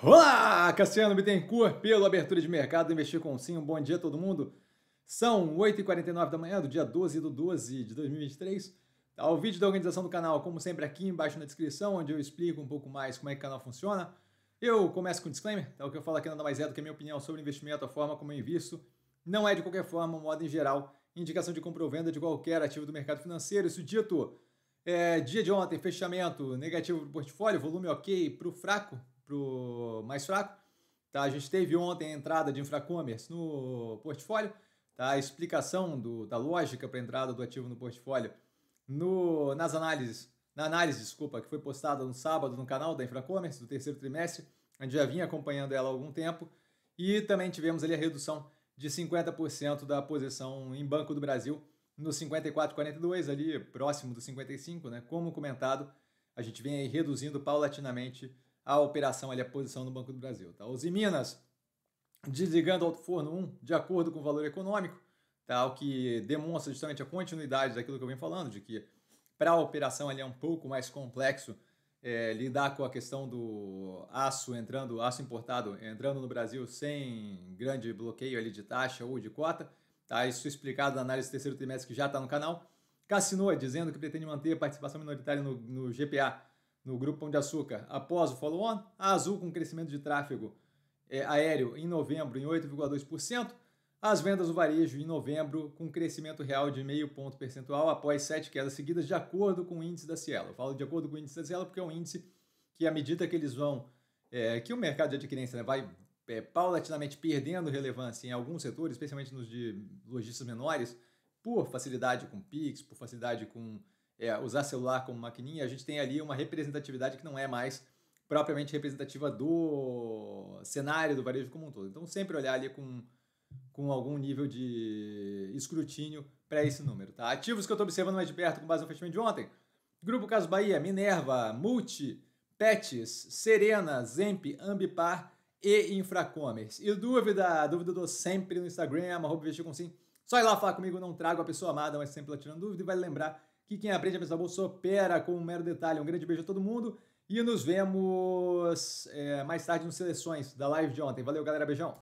Olá, Cassiano Bittencourt, pelo Abertura de Mercado Investir com Sim. Um bom dia a todo mundo. São 8h49 da manhã do dia 12 do 12 de 2023. Tá o vídeo da organização do canal, como sempre, aqui embaixo na descrição, onde eu explico um pouco mais como é que o canal funciona. Eu começo com um disclaimer, tá? o que eu falo aqui nada mais é do que a minha opinião sobre investimento, a forma como eu invisto. Não é, de qualquer forma, modo em geral, indicação de compra ou venda de qualquer ativo do mercado financeiro. Isso dito, é, dia de ontem, fechamento negativo do portfólio, volume ok para o fraco, pro mais fraco. Tá, a gente teve ontem a entrada de Infracommerce no portfólio, tá? a explicação do, da lógica para a entrada do ativo no portfólio no, nas análises, na análise, desculpa, que foi postada no sábado no canal da Infracommerce do terceiro trimestre. A gente já vinha acompanhando ela há algum tempo e também tivemos ali a redução de 50% da posição em Banco do Brasil no 54,42, ali próximo do 55, né? Como comentado, a gente vem reduzindo paulatinamente a operação ali, a posição no Banco do Brasil. Tá? Os Minas desligando o Alto Forno 1 de acordo com o valor econômico, tá? o que demonstra justamente a continuidade daquilo que eu venho falando, de que para a operação ali é um pouco mais complexo é, lidar com a questão do aço entrando, aço importado entrando no Brasil sem grande bloqueio ali de taxa ou de cota. Tá? Isso explicado na análise do terceiro trimestre que já está no canal. Cassinoa dizendo que pretende manter a participação minoritária no, no GPA no Grupo Pão de Açúcar. Após o follow-on, a Azul com crescimento de tráfego é, aéreo em novembro em 8,2%, as vendas do varejo em novembro com crescimento real de meio ponto percentual após sete quedas seguidas, de acordo com o índice da Cielo. Eu falo de acordo com o índice da Cielo porque é um índice que, à medida que eles vão, é, que o mercado de adquirência né, vai é, paulatinamente perdendo relevância em alguns setores, especialmente nos de lojistas menores, por facilidade com PIX, por facilidade com é, usar celular como maquininha, a gente tem ali uma representatividade que não é mais propriamente representativa do cenário do varejo como um todo. Então, sempre olhar ali com, com algum nível de escrutínio para esse número. Tá? Ativos que eu estou observando mais de perto com base no fechamento de ontem. Grupo Caso Bahia, Minerva, Multi, Pets, Serena, Zemp, Ambipar e Infracommerce. E dúvida, dúvida eu dou sempre no Instagram, arroba com sim. Só ir lá falar comigo, não trago a pessoa amada, mas sempre lá tirando dúvida e vai lembrar que quem aprende a pensar bolsa opera com um mero detalhe. Um grande beijo a todo mundo e nos vemos é, mais tarde nos Seleções da live de ontem. Valeu, galera. Beijão.